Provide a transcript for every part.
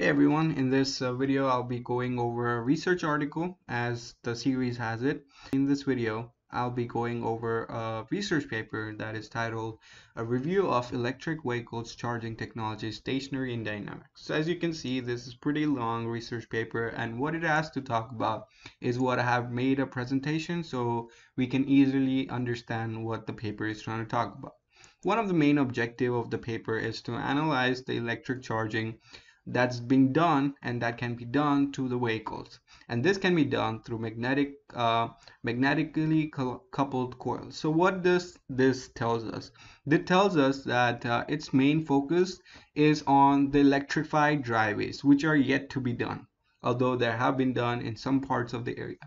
Hey everyone, in this uh, video I'll be going over a research article as the series has it. In this video I'll be going over a research paper that is titled A Review of Electric Vehicles Charging Technology Stationary and Dynamic. So as you can see this is pretty long research paper and what it has to talk about is what I have made a presentation so we can easily understand what the paper is trying to talk about. One of the main objective of the paper is to analyze the electric charging that's being done and that can be done to the vehicles and this can be done through magnetic uh, magnetically coupled coils so what this this tells us this tells us that uh, its main focus is on the electrified driveways which are yet to be done although there have been done in some parts of the area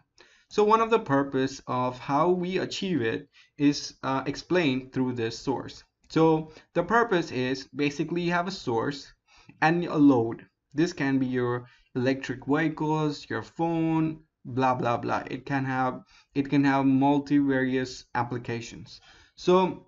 so one of the purpose of how we achieve it is uh, explained through this source so the purpose is basically you have a source and a load this can be your electric vehicles your phone blah blah blah it can have it can have multi various applications so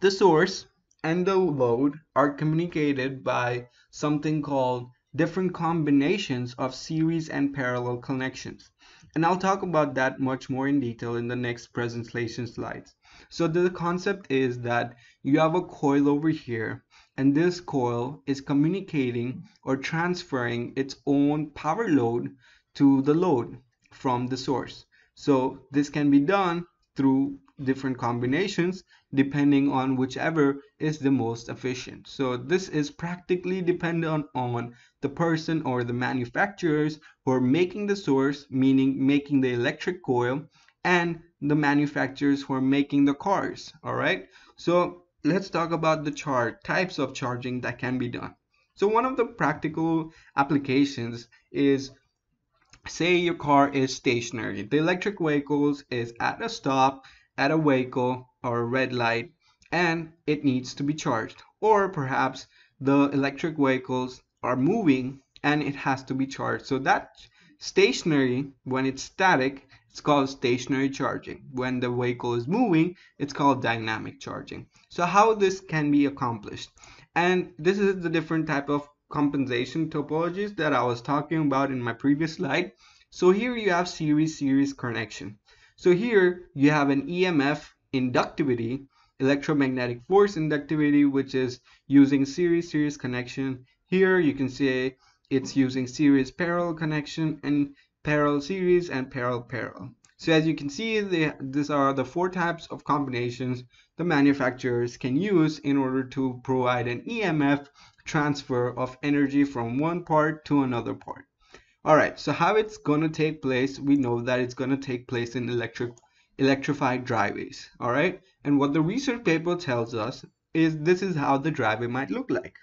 the source and the load are communicated by something called different combinations of series and parallel connections and I'll talk about that much more in detail in the next presentation slides so the concept is that you have a coil over here and this coil is communicating or transferring its own power load to the load from the source. So this can be done through different combinations depending on whichever is the most efficient. So this is practically dependent on the person or the manufacturers who are making the source, meaning making the electric coil and the manufacturers who are making the cars all right so let's talk about the chart types of charging that can be done so one of the practical applications is say your car is stationary the electric vehicles is at a stop at a vehicle or a red light and it needs to be charged or perhaps the electric vehicles are moving and it has to be charged so that stationary when it's static it's called stationary charging. When the vehicle is moving, it's called dynamic charging. So how this can be accomplished? And this is the different type of compensation topologies that I was talking about in my previous slide. So here you have series-series connection. So here you have an EMF inductivity, electromagnetic force inductivity, which is using series-series connection. Here you can see it's using series parallel connection and parallel series, and parallel parallel. So as you can see, these are the four types of combinations the manufacturers can use in order to provide an EMF transfer of energy from one part to another part. Alright, so how it's going to take place, we know that it's going to take place in electric electrified driveways. Alright, and what the research paper tells us is this is how the driveway might look like.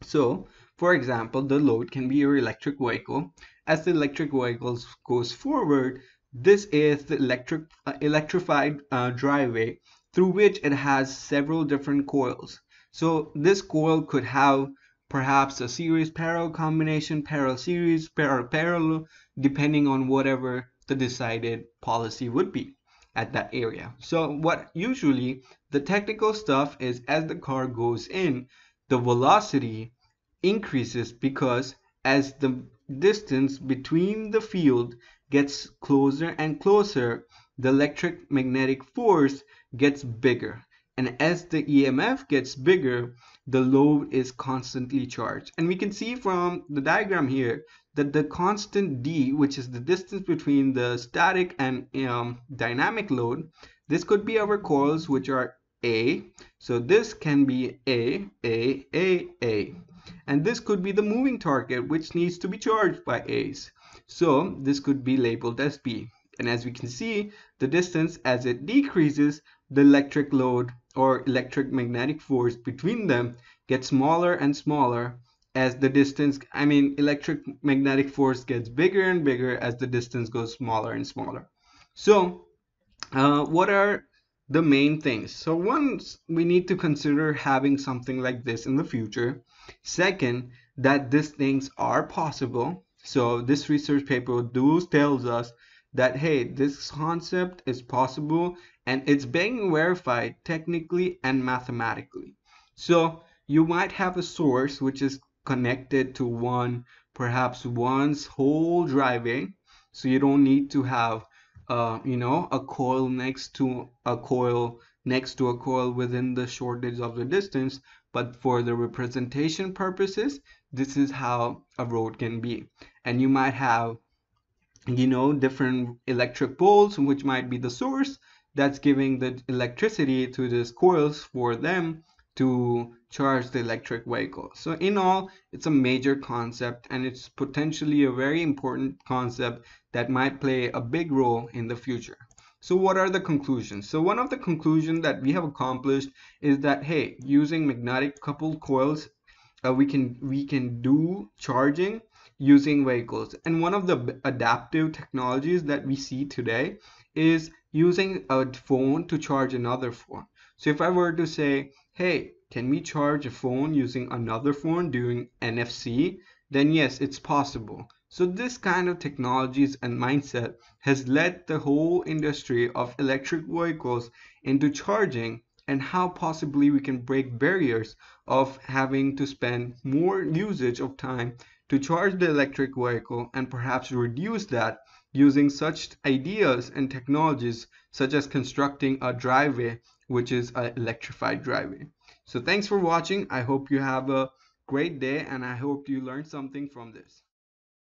So for example, the load can be your electric vehicle. As the electric vehicle goes forward, this is the electric, uh, electrified uh, driveway through which it has several different coils. So this coil could have perhaps a series parallel combination, parallel series, parallel parallel, depending on whatever the decided policy would be at that area. So what usually the technical stuff is as the car goes in, the velocity increases because as the distance between the field gets closer and closer, the electric magnetic force gets bigger. And as the EMF gets bigger, the load is constantly charged. And we can see from the diagram here that the constant D, which is the distance between the static and um, dynamic load, this could be our coils, which are A. So this can be A, A, A, A. And this could be the moving target, which needs to be charged by A's. So this could be labeled as B. And as we can see, the distance as it decreases, the electric load or electric magnetic force between them gets smaller and smaller as the distance, I mean, electric magnetic force gets bigger and bigger as the distance goes smaller and smaller. So uh, what are the main things. So once we need to consider having something like this in the future. Second, that these things are possible. So this research paper does tells us that hey, this concept is possible and it's being verified technically and mathematically. So you might have a source which is connected to one, perhaps one's whole driving. So you don't need to have uh, you know a coil next to a coil next to a coil within the shortage of the distance but for the representation purposes this is how a road can be and you might have you know different electric poles which might be the source that's giving the electricity to these coils for them to charge the electric vehicle. So in all, it's a major concept and it's potentially a very important concept that might play a big role in the future. So what are the conclusions? So one of the conclusions that we have accomplished is that, hey, using magnetic coupled coils, uh, we can we can do charging using vehicles. And one of the adaptive technologies that we see today is using a phone to charge another phone. So if I were to say, hey, can we charge a phone using another phone doing NFC? Then yes, it's possible. So this kind of technologies and mindset has led the whole industry of electric vehicles into charging and how possibly we can break barriers of having to spend more usage of time to charge the electric vehicle and perhaps reduce that using such ideas and technologies such as constructing a driveway which is an uh, electrified driveway. So thanks for watching. I hope you have a great day and I hope you learned something from this.